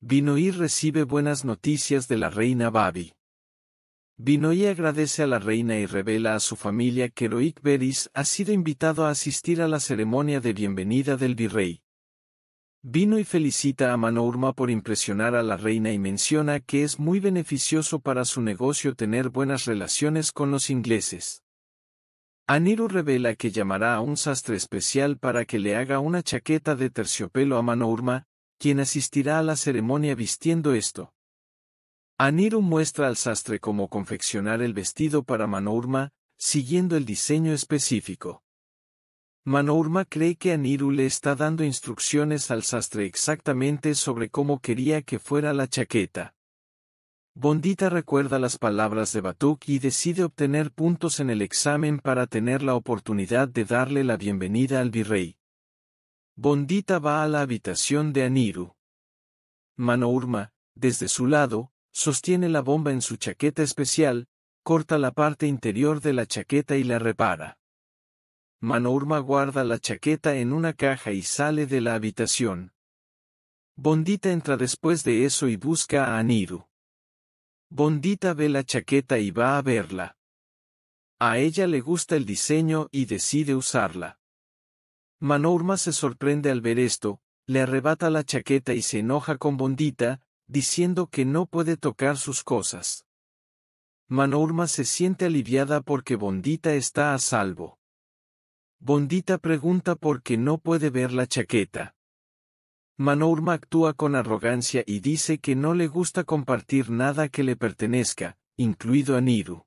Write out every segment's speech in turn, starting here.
Binoy recibe buenas noticias de la reina Babi. Binoy agradece a la reina y revela a su familia que Roik Beris ha sido invitado a asistir a la ceremonia de bienvenida del virrey. y felicita a Manourma por impresionar a la reina y menciona que es muy beneficioso para su negocio tener buenas relaciones con los ingleses. Aniru revela que llamará a un sastre especial para que le haga una chaqueta de terciopelo a Manourma, quien asistirá a la ceremonia vistiendo esto. Aniru muestra al sastre cómo confeccionar el vestido para Manourma, siguiendo el diseño específico. Manourma cree que Aniru le está dando instrucciones al sastre exactamente sobre cómo quería que fuera la chaqueta. Bondita recuerda las palabras de Batuk y decide obtener puntos en el examen para tener la oportunidad de darle la bienvenida al virrey. Bondita va a la habitación de Aniru. Manourma, desde su lado, sostiene la bomba en su chaqueta especial, corta la parte interior de la chaqueta y la repara. Manourma guarda la chaqueta en una caja y sale de la habitación. Bondita entra después de eso y busca a Aniru. Bondita ve la chaqueta y va a verla. A ella le gusta el diseño y decide usarla. Manorma se sorprende al ver esto, le arrebata la chaqueta y se enoja con Bondita, diciendo que no puede tocar sus cosas. Manorma se siente aliviada porque Bondita está a salvo. Bondita pregunta por qué no puede ver la chaqueta. Manorma actúa con arrogancia y dice que no le gusta compartir nada que le pertenezca, incluido a Niru.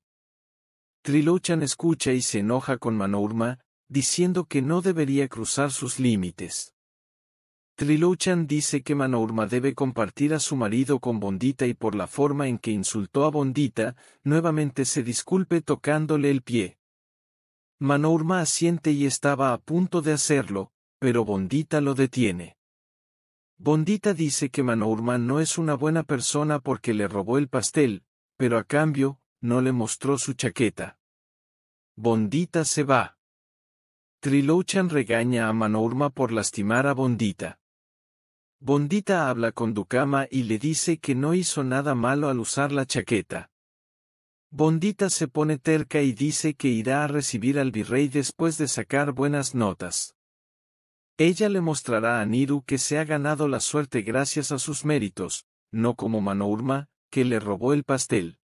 Trilochan escucha y se enoja con Manorma diciendo que no debería cruzar sus límites. Trilouchan dice que Manourma debe compartir a su marido con Bondita y por la forma en que insultó a Bondita, nuevamente se disculpe tocándole el pie. Manourma asiente y estaba a punto de hacerlo, pero Bondita lo detiene. Bondita dice que Manourma no es una buena persona porque le robó el pastel, pero a cambio, no le mostró su chaqueta. Bondita se va. Trilochan regaña a Manorma por lastimar a Bondita. Bondita habla con Ducama y le dice que no hizo nada malo al usar la chaqueta. Bondita se pone terca y dice que irá a recibir al virrey después de sacar buenas notas. Ella le mostrará a Niru que se ha ganado la suerte gracias a sus méritos, no como Manourma, que le robó el pastel.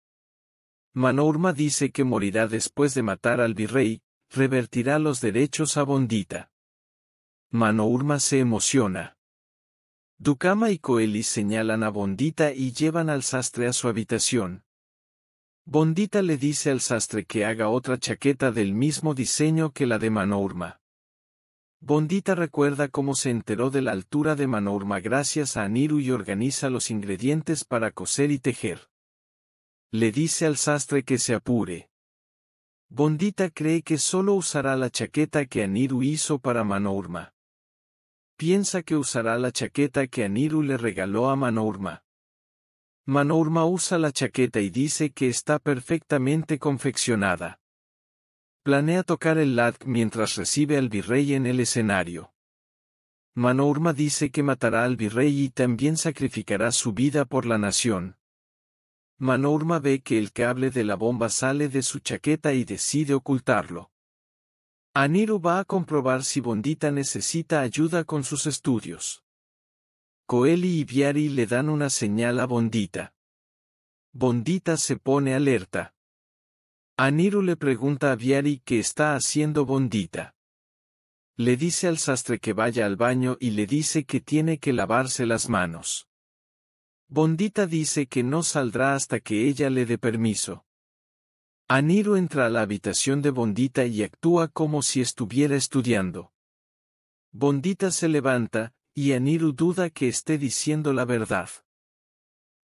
Manourma dice que morirá después de matar al virrey, revertirá los derechos a Bondita. Manourma se emociona. Ducama y Coeli señalan a Bondita y llevan al sastre a su habitación. Bondita le dice al sastre que haga otra chaqueta del mismo diseño que la de Manourma. Bondita recuerda cómo se enteró de la altura de Manourma gracias a Aniru y organiza los ingredientes para coser y tejer. Le dice al sastre que se apure. Bondita cree que solo usará la chaqueta que Aniru hizo para Manourma. Piensa que usará la chaqueta que Aniru le regaló a Manourma. Manourma usa la chaqueta y dice que está perfectamente confeccionada. Planea tocar el lad mientras recibe al virrey en el escenario. Manourma dice que matará al virrey y también sacrificará su vida por la nación. Manorma ve que el cable de la bomba sale de su chaqueta y decide ocultarlo. Aniru va a comprobar si Bondita necesita ayuda con sus estudios. Coeli y Viari le dan una señal a Bondita. Bondita se pone alerta. Aniru le pregunta a Viari qué está haciendo Bondita. Le dice al sastre que vaya al baño y le dice que tiene que lavarse las manos. Bondita dice que no saldrá hasta que ella le dé permiso. Aniru entra a la habitación de Bondita y actúa como si estuviera estudiando. Bondita se levanta, y Aniru duda que esté diciendo la verdad.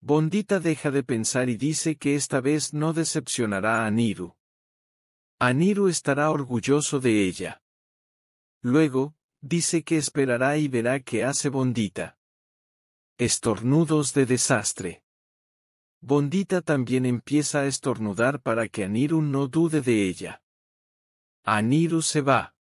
Bondita deja de pensar y dice que esta vez no decepcionará a Aniru. Aniru estará orgulloso de ella. Luego, dice que esperará y verá qué hace Bondita. Estornudos de desastre. Bondita también empieza a estornudar para que Aniru no dude de ella. Aniru se va.